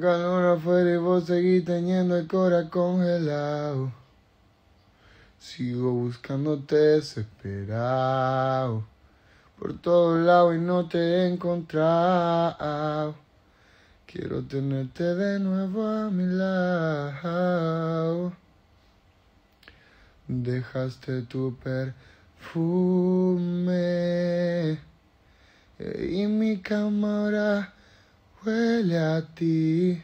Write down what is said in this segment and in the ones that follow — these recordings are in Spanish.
calor afuera y vos seguís teniendo el cora congelado. Sigo buscándote desesperado. Por todos lados y no te he encontrado. Quiero tenerte de nuevo a mi lado. Dejaste tu perfume. Eh, y mi cámara a ti.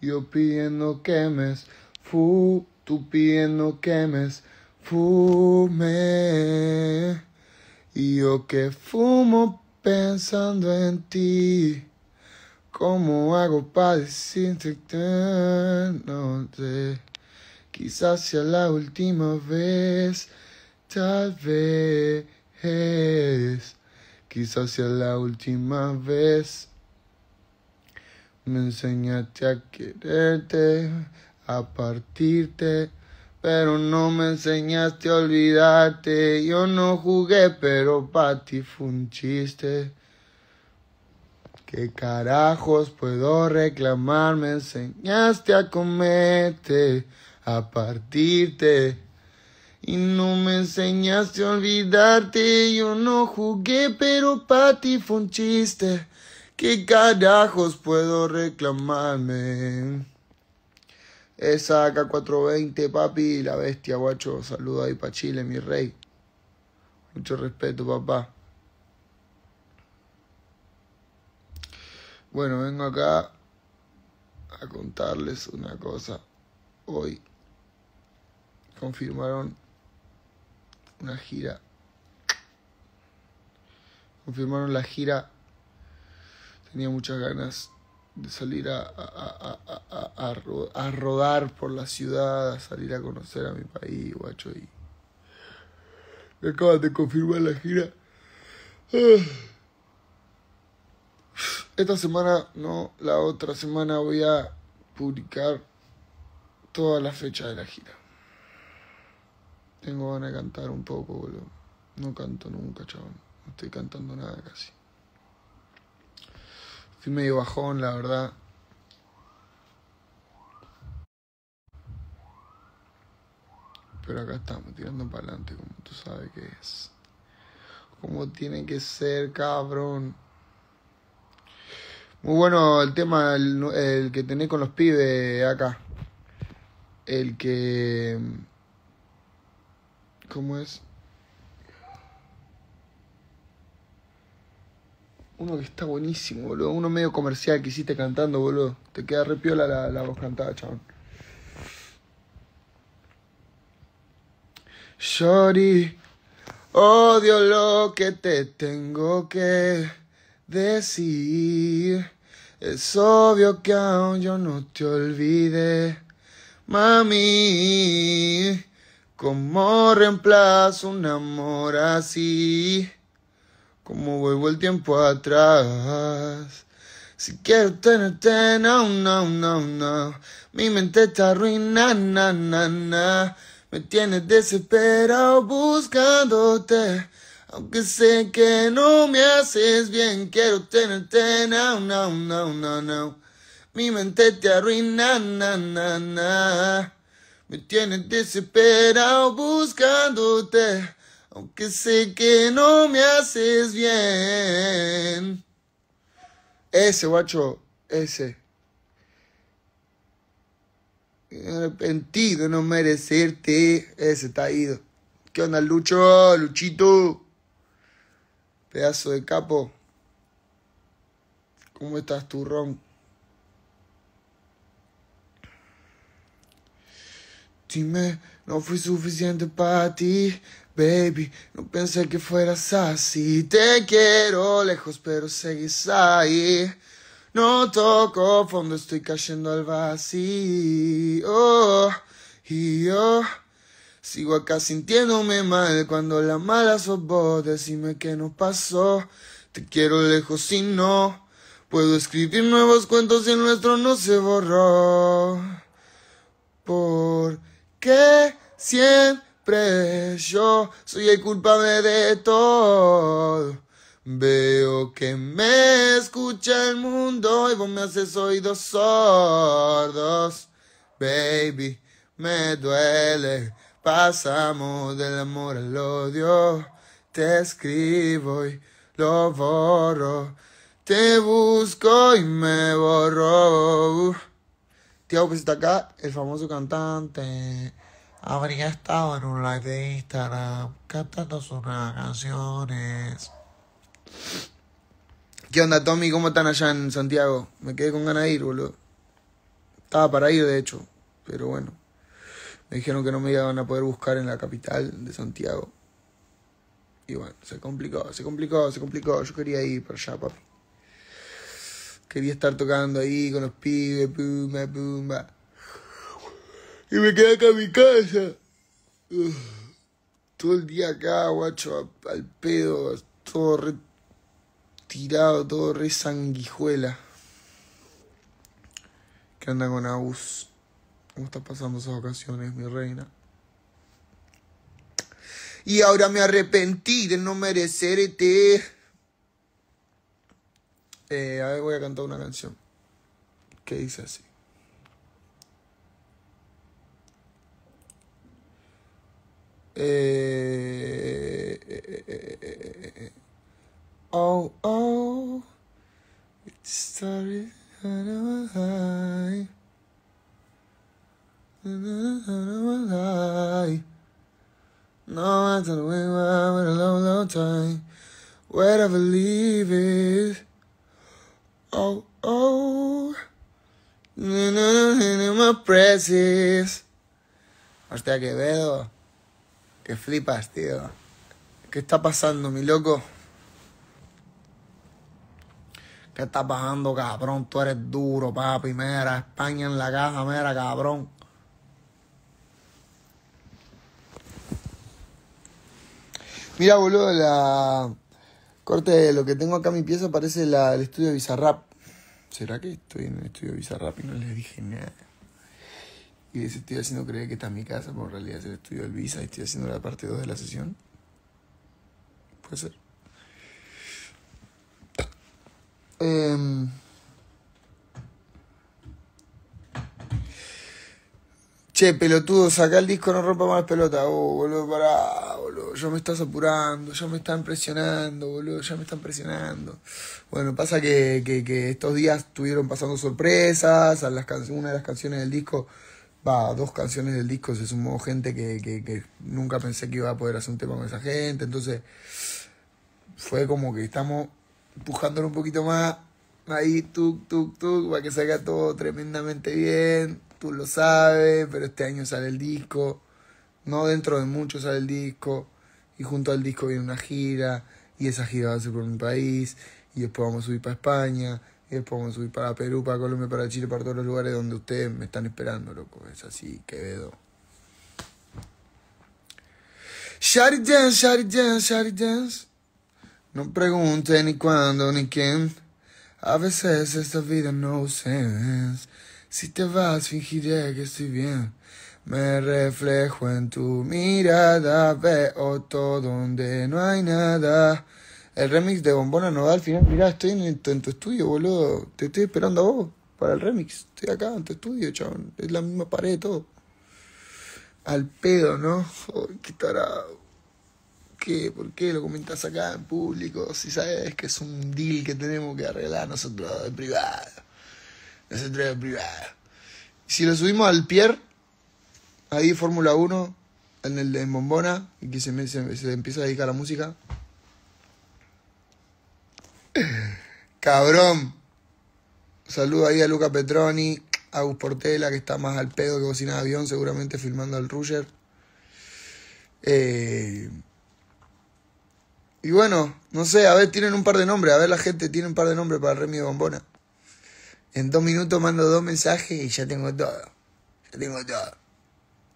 Yo pidiendo que me fu, tú pidiendo que me fume. Y yo que fumo pensando en ti. ¿Cómo hago para decirte no sé? Quizás sea la última vez, tal vez. Quizás sea la última vez. Me enseñaste a quererte, a partirte, pero no me enseñaste a olvidarte. Yo no jugué, pero para ti fue un chiste. ¿Qué carajos puedo reclamar? Me enseñaste a comerte, a partirte. Y no me enseñaste a olvidarte. Yo no jugué, pero para ti fue un chiste. ¿Qué carajos puedo reclamarme? Esa AK-420, papi, la bestia, guacho. Saluda ahí pa' Chile, mi rey. Mucho respeto, papá. Bueno, vengo acá a contarles una cosa. Hoy confirmaron una gira. Confirmaron la gira tenía muchas ganas de salir a, a, rodar por la ciudad, a salir a conocer a mi país, guacho. Y me acaban de confirmar la gira. Esta semana, no, la otra semana voy a publicar toda la fecha de la gira. Tengo ganas de cantar un poco, boludo. No canto nunca, chaval. No estoy cantando nada casi. Estoy medio bajón, la verdad. Pero acá estamos, tirando para adelante, como tú sabes que es. Como tiene que ser, cabrón. Muy bueno el tema, el, el que tenés con los pibes acá. El que... ¿Cómo es? Uno que está buenísimo, boludo. Uno medio comercial que hiciste cantando, boludo. Te queda repiola la, la voz cantada, chabón. Shorty, odio lo que te tengo que decir. Es obvio que aún yo no te olvidé, mami. ¿Cómo reemplazo un amor así? como vuelvo el tiempo atrás. Si quiero tenerte, no, no, no, no. Mi mente te arruina, na, na, na. Me tienes desesperado buscándote. Aunque sé que no me haces bien, quiero tenerte, no, no, no, no, no. Mi mente te arruina, na, na, na. Me tienes desesperado buscándote aunque sé que no me haces bien. Ese, guacho, ese. Arrepentido no merecerte. Ese está ido. ¿Qué onda, Lucho? Luchito. Pedazo de capo. ¿Cómo estás, turrón? Dime no fui suficiente para ti, baby. No pensé que fueras así. Te quiero lejos, pero seguís ahí. No toco fondo, estoy cayendo al vacío. Y yo sigo acá sintiéndome mal cuando la mala sobo, Decime que no pasó. Te quiero lejos y no. Puedo escribir nuevos cuentos y el nuestro no se borró. ¿Por qué? Siempre yo soy el culpable de todo. Veo que me escucha el mundo y vos me haces oídos sordos. Baby, me duele. Pasamos del amor al odio. Te escribo y lo borro. Te busco y me borro. Tiago, pues está acá el famoso cantante habría estado en un live de Instagram cantando sus nuevas canciones. ¿Qué onda, Tommy? ¿Cómo están allá en Santiago? Me quedé con ganas de ir, boludo. Estaba para ir, de hecho, pero bueno. Me dijeron que no me iban a poder buscar en la capital de Santiago. Y bueno, se complicó, se complicó, se complicó. Yo quería ir para allá, papi. Quería estar tocando ahí con los pibes, pumba, pumba. Y me quedé acá en mi casa. todo el día acá, guacho, al pedo, todo tirado, todo re sanguijuela. ¿Qué anda con Abus. ¿Cómo estás pasando esas ocasiones, mi reina? Y ahora me arrepentí de no merecerte. Eh, a ver, voy a cantar una canción que dice así. Hey, oh, oh, it started out of my life. No, I don't know why, what a long, long time. Where I believe it. Oh, oh. No, no, no, no, my presses. Hasta que Que flipas, tío. ¿Qué está pasando, mi loco? ¿Qué está pasando, cabrón? Tú eres duro, papi. Mira, España en la caja, mira, cabrón. Mira, boludo, la. Corte, lo que tengo acá mi pieza parece la, el estudio Bizarrap. ¿Será que estoy en el estudio Bizarrap y no le dije nada? y les estoy haciendo creer que está en mi casa, pero en realidad es el estudio Elvisa... Visa y estoy haciendo la parte 2 de la sesión. Puede ser. Em, che, pelotudo, saca el disco, no rompa más pelota, oh, boludo, pará, boludo, ya me estás apurando, ya me están presionando, boludo, ya me están presionando. Bueno, pasa que, que, que estos días estuvieron pasando sorpresas, a las una de las canciones del disco va, dos canciones del disco se sumó gente que, que, que, nunca pensé que iba a poder hacer un tema con esa gente. Entonces, fue como que estamos empujándolo un poquito más. Ahí, tuk, tuk, tuk, para que salga todo tremendamente bien. Tú lo sabes, pero este año sale el disco. No dentro de mucho sale el disco. Y junto al disco viene una gira. Y esa gira va a ser por mi país. Y después vamos a subir para España. Y después vamos a subir para Perú, para Colombia, para Chile, para todos los lugares donde ustedes me están esperando, loco. Es así, Quevedo. Shari dance, shari dance, shari dance. No pregunte ni cuándo ni quién. A veces esta vida no sense Si te vas, fingiré que estoy bien. Me reflejo en tu mirada, veo todo donde no hay nada el remix de Bombona va Al final, mirá, estoy en, tu estudio, boludo. Te estoy esperando a vos para el remix. Estoy acá en tu estudio, chabón. Es la misma pared, todo. Al pedo, ¿no? qué tarado. ¿Qué? ¿Por qué lo comentas acá en público? Si sabes que es un deal que tenemos que arreglar nosotros en privado. Nosotros privado. si lo subimos al pier... ahí Fórmula 1, en el de Bombona, y que se, se empieza a dedicar a la música, Cabrón. Saludo ahí a Luca Petroni, a Gus Portela, que está más al pedo que cocina de avión, seguramente filmando al Ruger. Eh, y bueno, no sé, a ver, tienen un par de nombres, a ver la gente tiene un par de nombres para el Remy de Bombona. En dos minutos mando dos mensajes y ya tengo todo. Ya tengo todo.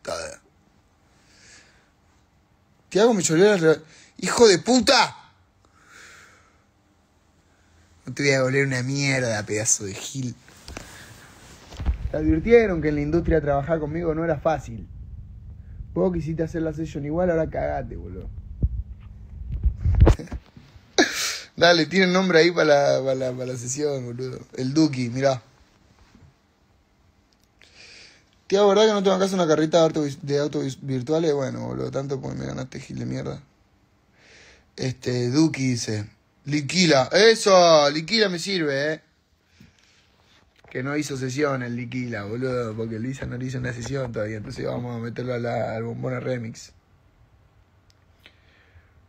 Todo. Tiago Micholera, hijo de puta. No te voy a volver una mierda, pedazo de gil. Te advirtieron que en la industria trabajar conmigo no era fácil. Vos quisiste hacer la sesión igual, ahora cagate, boludo. Dale, tiene nombre ahí para la, sesión, boludo. El Duki, mirá. hago ¿verdad que no tengo casa una carrita de autos, virtuales? Bueno, boludo, tanto porque me ganaste gil de mierda. Este, Duki dice. Liquila. Eso, Liquila me sirve, eh. Que no hizo sesión el Liquila, boludo. Porque Luisa no le hizo una sesión todavía. Entonces vamos a meterlo a la, al bombona remix.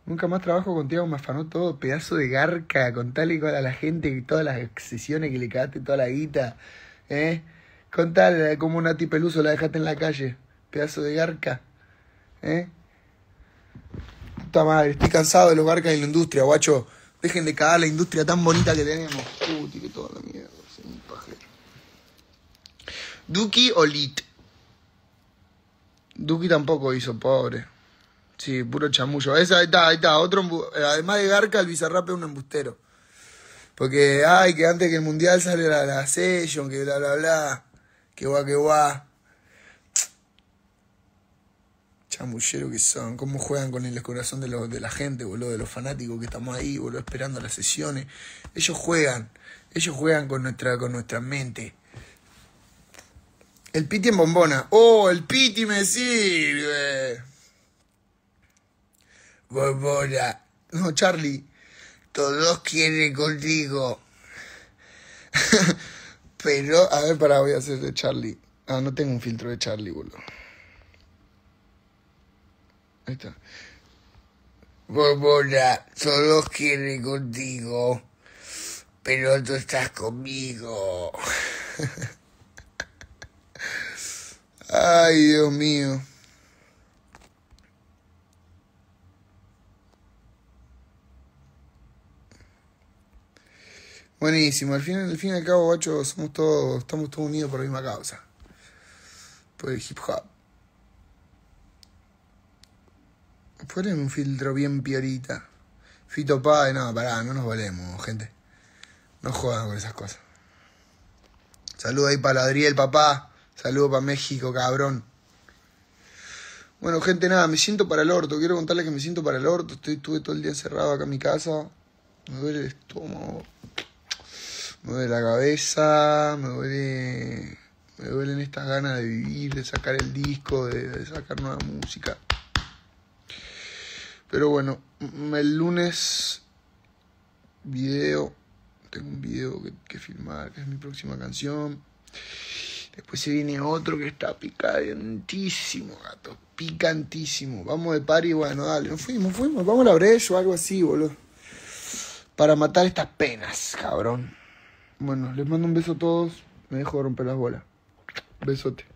Nunca más trabajo con Tiago afanó todo pedazo de garca, contale a la gente y todas las sesiones que le cagaste toda la guita, ¿eh? Contale eh, como una tipeluso la dejaste en la calle, pedazo de garca, ¿eh? Puta madre, estoy cansado de los garcas en la industria, guacho. Dejen de cagar la industria tan bonita que tenemos. Puti, que toda la mierda. Soy un Duki o Lit. Duki tampoco hizo, pobre. Sí, puro chamullo. Esa, ahí está, ahí está. Otro, eh, además de Garca, el Bizarrap es un embustero. Porque, ay, que antes que el mundial sale la, la session, que bla, bla, bla. Que guá, que guá. chamullero que son, cómo juegan con el corazón de, de la gente, boludo, de los fanáticos que estamos ahí, boludo, esperando las sesiones. Ellos juegan, ellos juegan con nuestra, con nuestra mente. El piti en bombona. Oh, el piti me sirve. Bombona. No, Charlie. Todos quieren contigo. Pero, a ver, para, voy a hacer de Charlie. Ah, no tengo un filtro de Charlie, boludo. Ahí está. Borbona, solo quiere contigo, pero tú estás conmigo. Ay, Dios mío. Buenísimo, al fin, al fin y al cabo, bacho, estamos todos unidos por la misma causa. Por el hip hop. en un filtro bien piorita. Fito Páez, no, pará, no nos valemos, gente. No jodan con esas cosas. Saludo ahí para Adriel, papá. Saludo para México, cabrón. Bueno, gente, nada, me siento para el orto. Quiero contarles que me siento para el orto. Estoy, estuve todo el día cerrado acá en mi casa. Me duele el estómago. Me duele la cabeza. Me duele. Me duelen estas ganas de vivir, de sacar el disco, de sacar nueva música. Pero bueno, el lunes video, tengo un video que, filmar, que es mi próxima canción. Después se viene otro que está picantísimo, gato. Picantísimo. Vamos de par y bueno, dale, nos fuimos, fuimos. Vamos a la brecha o algo así, boludo. Para matar estas penas, cabrón. Bueno, les mando un beso a todos. Me dejo de romper las bolas. Besote.